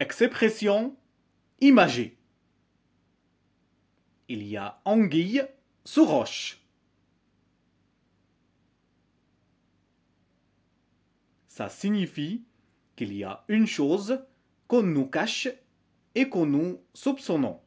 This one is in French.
Expression imagée. Il y a anguille sous roche. Ça signifie qu'il y a une chose qu'on nous cache et qu'on nous soupçonnons.